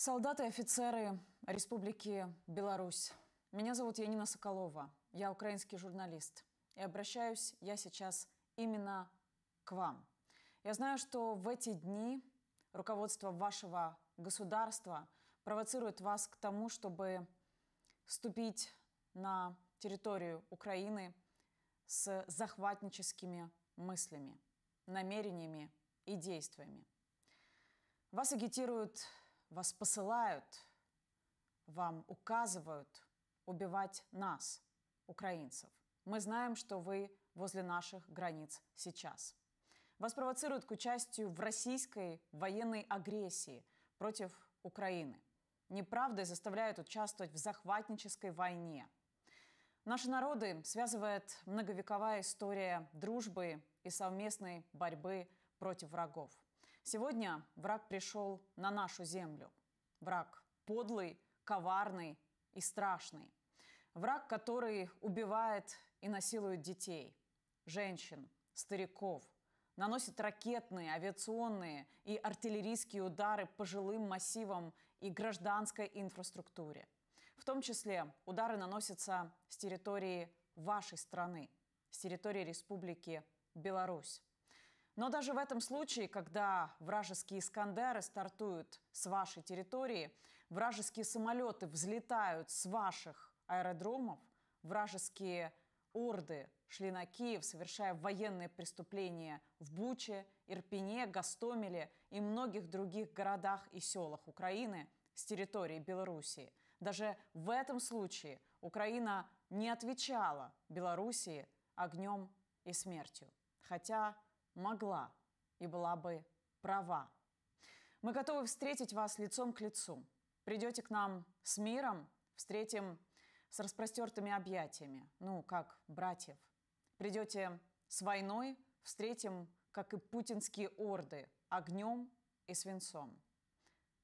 Солдаты и офицеры Республики Беларусь. Меня зовут Янина Соколова. Я украинский журналист. И обращаюсь я сейчас именно к вам. Я знаю, что в эти дни руководство вашего государства провоцирует вас к тому, чтобы вступить на территорию Украины с захватническими мыслями, намерениями и действиями. Вас агитируют вас посылают, вам указывают убивать нас, украинцев. Мы знаем, что вы возле наших границ сейчас. Вас провоцируют к участию в российской военной агрессии против Украины. Неправдой заставляют участвовать в захватнической войне. Наши народы связывает многовековая история дружбы и совместной борьбы против врагов. Сегодня враг пришел на нашу землю. Враг подлый, коварный и страшный. Враг, который убивает и насилует детей, женщин, стариков, наносит ракетные, авиационные и артиллерийские удары по жилым массивам и гражданской инфраструктуре. В том числе удары наносятся с территории вашей страны, с территории Республики Беларусь. Но даже в этом случае, когда вражеские «Искандеры» стартуют с вашей территории, вражеские самолеты взлетают с ваших аэродромов, вражеские орды шли на Киев, совершая военные преступления в Буче, Ирпене, Гастомеле и многих других городах и селах Украины с территории Белоруссии. Даже в этом случае Украина не отвечала Белоруссии огнем и смертью. Хотя могла и была бы права. Мы готовы встретить вас лицом к лицу. Придете к нам с миром, встретим с распростертыми объятиями, ну, как братьев. Придете с войной, встретим, как и путинские орды, огнем и свинцом.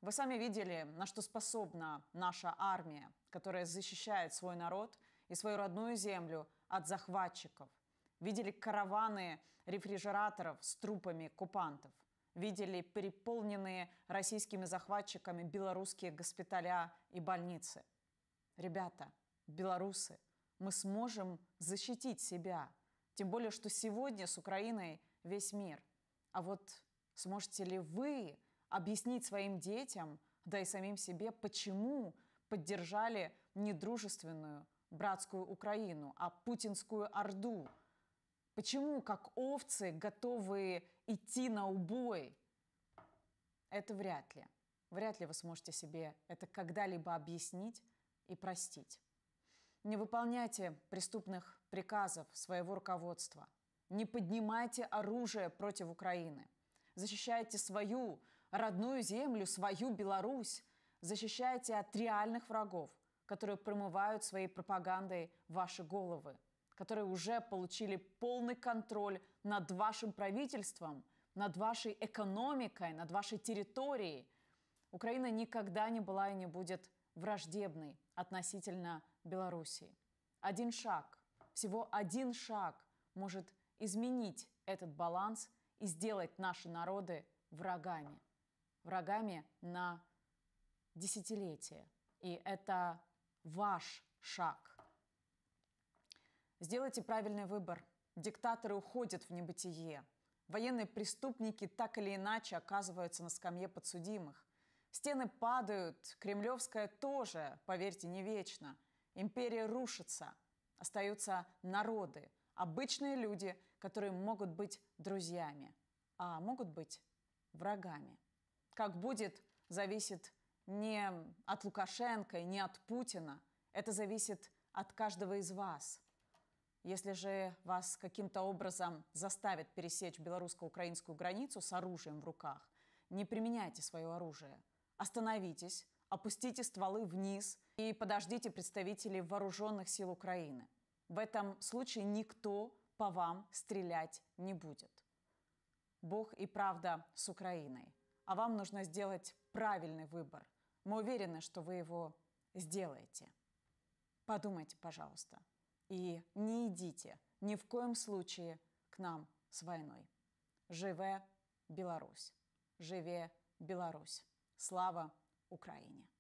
Вы сами видели, на что способна наша армия, которая защищает свой народ и свою родную землю от захватчиков – видели караваны рефрижераторов с трупами купантов, видели переполненные российскими захватчиками белорусские госпиталя и больницы. Ребята, белорусы, мы сможем защитить себя. Тем более, что сегодня с Украиной весь мир. А вот сможете ли вы объяснить своим детям, да и самим себе, почему поддержали недружественную братскую Украину, а путинскую Орду – Почему, как овцы, готовы идти на убой? Это вряд ли. Вряд ли вы сможете себе это когда-либо объяснить и простить. Не выполняйте преступных приказов своего руководства. Не поднимайте оружие против Украины. Защищайте свою родную землю, свою Беларусь. Защищайте от реальных врагов, которые промывают своей пропагандой ваши головы – которые уже получили полный контроль над вашим правительством, над вашей экономикой, над вашей территорией. Украина никогда не была и не будет враждебной относительно Белоруссии. Один шаг, всего один шаг может изменить этот баланс и сделать наши народы врагами. Врагами на десятилетия. И это ваш шаг. Сделайте правильный выбор. Диктаторы уходят в небытие. Военные преступники так или иначе оказываются на скамье подсудимых. Стены падают, кремлевская тоже, поверьте, не вечно. Империя рушится, остаются народы, обычные люди, которые могут быть друзьями, а могут быть врагами. Как будет, зависит не от Лукашенко и не от Путина. Это зависит от каждого из вас – если же вас каким-то образом заставят пересечь белорусско-украинскую границу с оружием в руках, не применяйте свое оружие. Остановитесь, опустите стволы вниз и подождите представителей вооруженных сил Украины. В этом случае никто по вам стрелять не будет. Бог и правда с Украиной. А вам нужно сделать правильный выбор. Мы уверены, что вы его сделаете. Подумайте, пожалуйста. И не идите ни в коем случае к нам с войной. Живе Беларусь! Живе Беларусь! Слава Украине!